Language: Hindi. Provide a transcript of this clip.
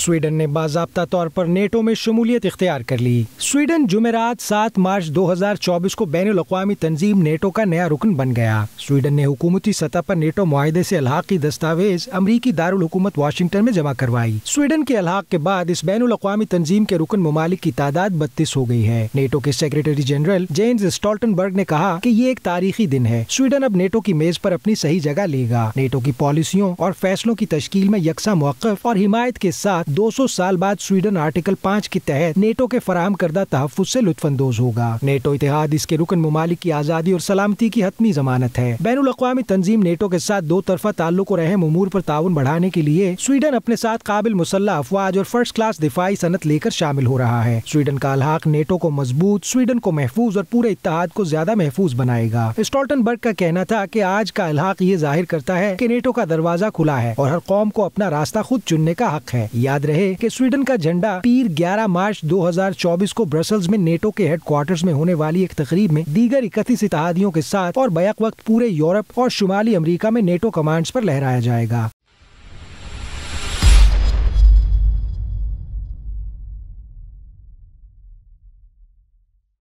स्वीडन ने बाबा तौर पर नेटो में शमूलियत इख्तियार कर ली स्वीडन जुमेरात सात मार्च 2024 को बैन अवी तंजीम नेटो का नया रुकन बन गया स्वीडन ने हुकूमती सतह पर नेटो माहदे से अलहाक की दस्तावेज अमरीकी दारकूमत वाशिंगटन में जमा करवाई स्वीडन के अलहाक के बाद इस बैन अवी तंजीम के रुकन ममालिक की तादाद बत्तीस हो गयी है नेटो के सेक्रेटरी जनरल जेम्स स्टॉल्टनबर्ग ने कहा की ये एक तारीखी दिन है स्वीडन अब नेटो की मेज आरोप अपनी सही जगह लेगा नेटो की पॉलिसियों और फैसलों की तश्ल में यकसा मौकफ और हिमायत के साथ दो 200 साल बाद स्वीडन आर्टिकल पाँच के तहत नेटो के फराम करदा ऐसी लुत्फ अंदोज होगा नेटो इतिहाद इसके रुकन ममालिक की आज़ादी और सलामती की हतमी जमानत है बैन अवी तंजीम नेटो के साथ दो तरफा ताल्लुक और अहम उमूर आरोप ताउन बढ़ाने के लिए स्वीडन अपने साथ काबिल मुसल्ला अफवाज और फर्स्ट क्लास दिफाई सनत लेकर शामिल हो रहा है स्वीडन का अलहाक नेटो को मजबूत स्वीडन को महफूज और पूरे इतिहाद को ज्यादा महफूज बनाएगा बर्ग का कहना था की आज का अलहाक ये जाहिर करता है की नेटो का दरवाजा खुला है और हर कौम को अपना रास्ता खुद चुनने का हक है याद रहे कि स्वीडन का झंडा पीर 11 मार्च 2024 को ब्रसल्स में नेटो के हेडक्वार्टर्स में होने वाली एक तकरीब में दीगर इकतीस इतिहादियों के साथ और बैक वक्त पूरे यूरोप और शुमाली अमरीका में नेटो कमांड्स पर लहराया जाएगा